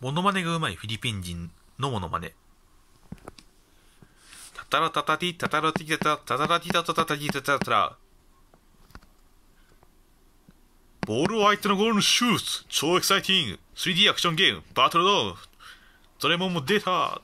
モノマネがうまいフィリピン人のモノマネ。タタラタタティタタラティタタタタタティタタタタティタタタラ。ボールを相手のゴールのシュート超エキサイティング !3D アクションゲームバトルドードレモンも出た